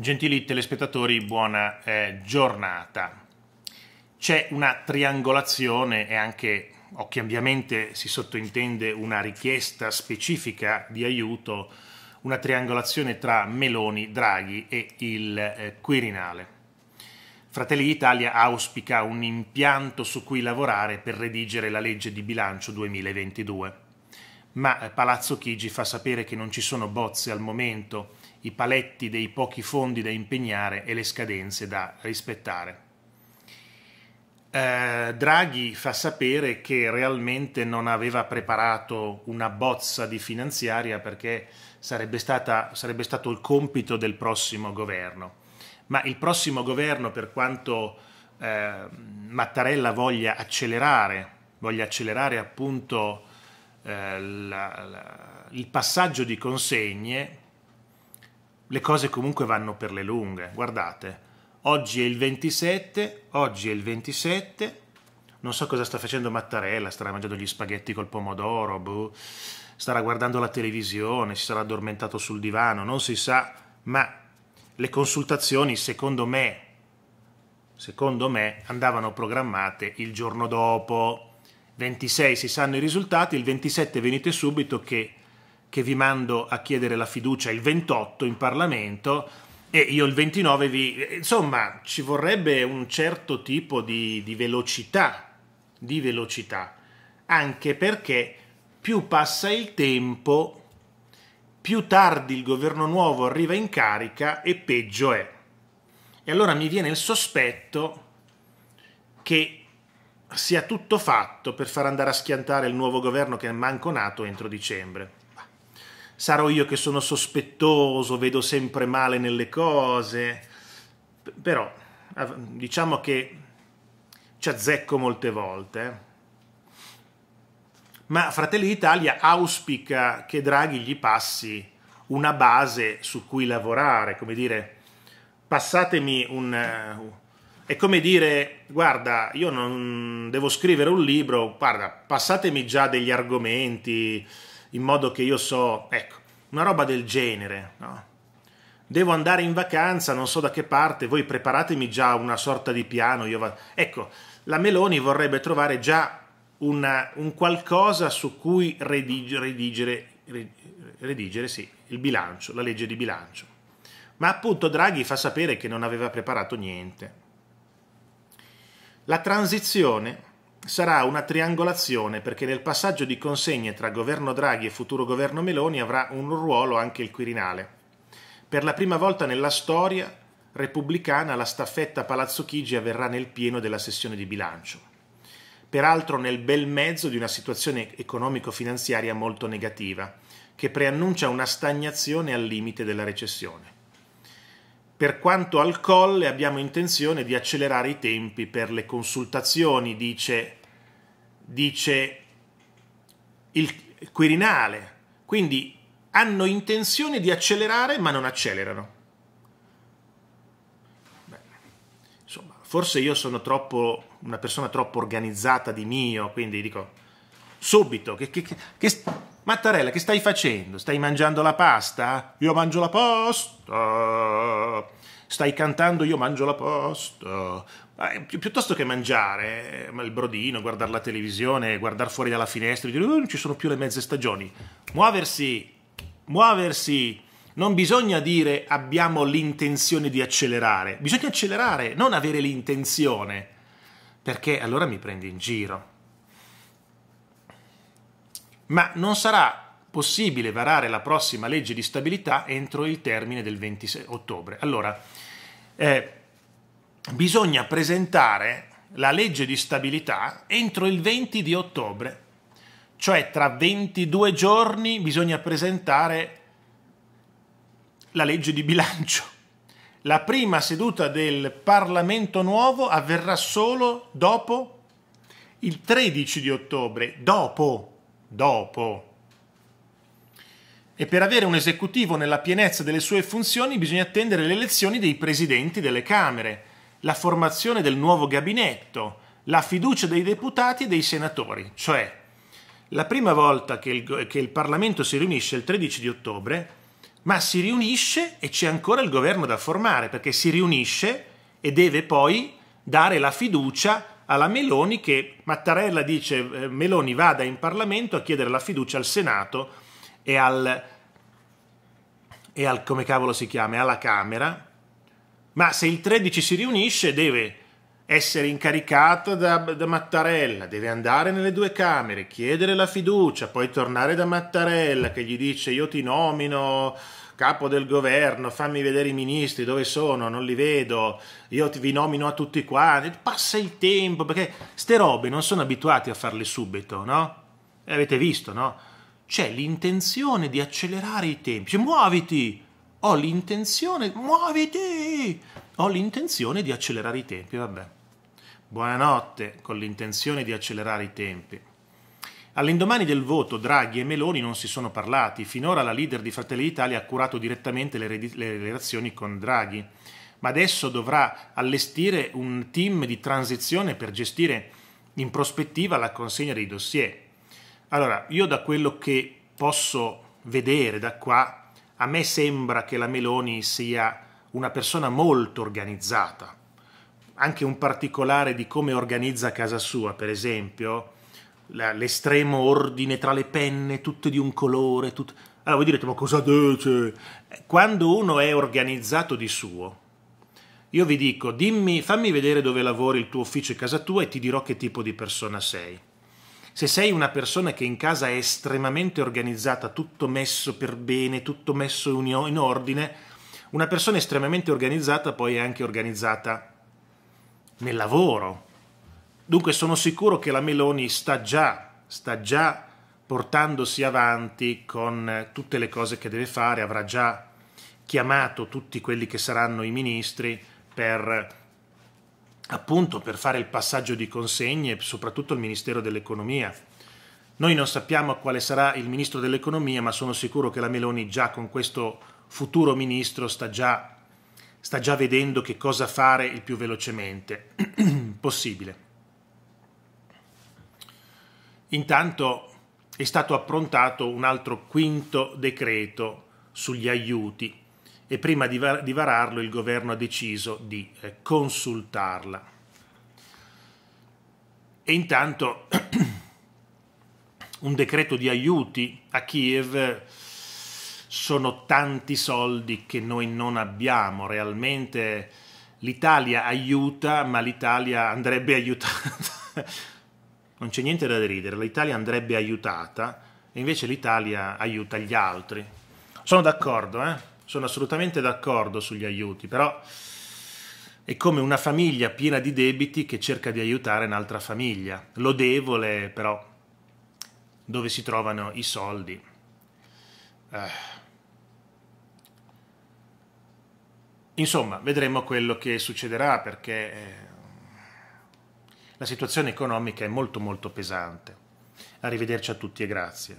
Gentili telespettatori, buona eh, giornata. C'è una triangolazione e anche, ovviamente si sottintende una richiesta specifica di aiuto, una triangolazione tra Meloni, Draghi e il eh, Quirinale. Fratelli d'Italia auspica un impianto su cui lavorare per redigere la legge di bilancio 2022. Ma eh, Palazzo Chigi fa sapere che non ci sono bozze al momento i paletti dei pochi fondi da impegnare e le scadenze da rispettare. Eh, Draghi fa sapere che realmente non aveva preparato una bozza di finanziaria perché sarebbe, stata, sarebbe stato il compito del prossimo governo. Ma il prossimo governo, per quanto eh, Mattarella voglia accelerare, voglia accelerare appunto eh, la, la, il passaggio di consegne, le cose comunque vanno per le lunghe. Guardate, oggi è il 27, oggi è il 27, non so cosa sta facendo Mattarella, starà mangiando gli spaghetti col pomodoro, boh, starà guardando la televisione, si sarà addormentato sul divano, non si sa, ma le consultazioni, secondo me, secondo me, andavano programmate il giorno dopo. 26 si sanno i risultati, il 27 venite subito che che vi mando a chiedere la fiducia il 28 in Parlamento e io il 29 vi... Insomma, ci vorrebbe un certo tipo di, di velocità, di velocità, anche perché più passa il tempo, più tardi il governo nuovo arriva in carica e peggio è. E allora mi viene il sospetto che sia tutto fatto per far andare a schiantare il nuovo governo che è manco nato entro dicembre sarò io che sono sospettoso, vedo sempre male nelle cose, però diciamo che ci azzecco molte volte. Eh. Ma Fratelli d'Italia auspica che Draghi gli passi una base su cui lavorare, come dire, passatemi un... Eh, è come dire, guarda, io non devo scrivere un libro, guarda, passatemi già degli argomenti, in modo che io so, ecco, una roba del genere, no? Devo andare in vacanza, non so da che parte, voi preparatemi già una sorta di piano, io vado... Ecco, la Meloni vorrebbe trovare già una, un qualcosa su cui redigere, redigere, redigere sì, il bilancio, la legge di bilancio. Ma appunto Draghi fa sapere che non aveva preparato niente. La transizione sarà una triangolazione perché nel passaggio di consegne tra governo Draghi e futuro governo Meloni avrà un ruolo anche il Quirinale. Per la prima volta nella storia repubblicana la staffetta Palazzo Chigi avverrà nel pieno della sessione di bilancio, peraltro nel bel mezzo di una situazione economico-finanziaria molto negativa, che preannuncia una stagnazione al limite della recessione. Per quanto al Colle abbiamo intenzione di accelerare i tempi per le consultazioni, dice dice il Quirinale. Quindi hanno intenzione di accelerare ma non accelerano. Beh, insomma, forse io sono troppo, una persona troppo organizzata di mio, quindi dico subito, che, che, che, Mattarella, che stai facendo? Stai mangiando la pasta? Io mangio la pasta. Stai cantando Io mangio la pasta. Ah, eh, pi- piuttosto che mangiare eh, il brodino, guardare la televisione, guardare fuori dalla finestra e dire oh, non ci sono più le mezze stagioni. Muoversi, muoversi. Non bisogna dire abbiamo l'intenzione di accelerare, bisogna accelerare, non avere l'intenzione, perché allora mi prendi in giro. Ma non sarà possibile varare la prossima legge di stabilità entro il termine del 26 ottobre. Allora, eh, bisogna presentare la legge di stabilità entro il 20 di ottobre, cioè tra 22 giorni bisogna presentare la legge di bilancio. La prima seduta del Parlamento nuovo avverrà solo dopo il 13 di ottobre, dopo, dopo. E per avere un esecutivo nella pienezza delle sue funzioni bisogna attendere le elezioni dei presidenti delle Camere la formazione del nuovo gabinetto, la fiducia dei deputati e dei senatori, cioè la prima volta che il, che il Parlamento si riunisce il 13 di ottobre, ma si riunisce e c'è ancora il governo da formare, perché si riunisce e deve poi dare la fiducia alla Meloni che Mattarella dice eh, Meloni vada in Parlamento a chiedere la fiducia al Senato e al, e al come cavolo si chiama, alla Camera, ma se il 13 si riunisce deve essere incaricato da, da, Mattarella, deve andare nelle due camere, chiedere la fiducia, poi tornare da Mattarella che gli dice io ti nomino capo del governo, fammi vedere i ministri dove sono, non li vedo, io ti, vi nomino a tutti quanti, passa il tempo, perché ste robe non sono abituati a farle subito, no? Avete visto, no? C'è l'intenzione di accelerare i tempi, cioè, muoviti, ho l'intenzione, muoviti, ho l'intenzione di accelerare i tempi, vabbè. Buonanotte, con l'intenzione di accelerare i tempi. All'indomani del voto Draghi e Meloni non si sono parlati, finora la leader di Fratelli d'Italia ha curato direttamente le, le relazioni con Draghi, ma adesso dovrà allestire un team di transizione per gestire in prospettiva la consegna dei dossier. Allora, io da quello che posso vedere da qua, a me sembra che la Meloni sia una persona molto organizzata, anche un particolare di come organizza casa sua, per esempio, l'estremo ordine tra le penne, tutte di un colore, tutte... allora voi direte ma cosa dice? Quando uno è organizzato di suo, io vi dico, dimmi, fammi vedere dove lavori il tuo ufficio e casa tua e ti dirò che tipo di persona sei. Se sei una persona che in casa è estremamente organizzata, tutto messo per bene, tutto messo in ordine, una persona estremamente organizzata poi è anche organizzata nel lavoro. Dunque sono sicuro che la Meloni sta già, sta già portandosi avanti con tutte le cose che deve fare, avrà già chiamato tutti quelli che saranno i ministri per appunto per fare il passaggio di consegne, soprattutto al Ministero dell'Economia. Noi non sappiamo quale sarà il Ministro dell'Economia, ma sono sicuro che la Meloni già con questo futuro Ministro sta già, sta già vedendo che cosa fare il più velocemente possibile. Intanto è stato approntato un altro quinto decreto sugli aiuti e prima di, var- di vararlo il governo ha deciso di eh, consultarla. E intanto un decreto di aiuti a Kiev sono tanti soldi che noi non abbiamo realmente. L'Italia aiuta, ma l'Italia andrebbe aiutata. non c'è niente da ridere, l'Italia andrebbe aiutata e invece l'Italia aiuta gli altri. Sono d'accordo, eh? sono assolutamente d'accordo sugli aiuti, però è come una famiglia piena di debiti che cerca di aiutare un'altra famiglia, lodevole però, dove si trovano i soldi. Eh. Insomma, vedremo quello che succederà perché eh, la situazione economica è molto molto pesante. Arrivederci a tutti e grazie.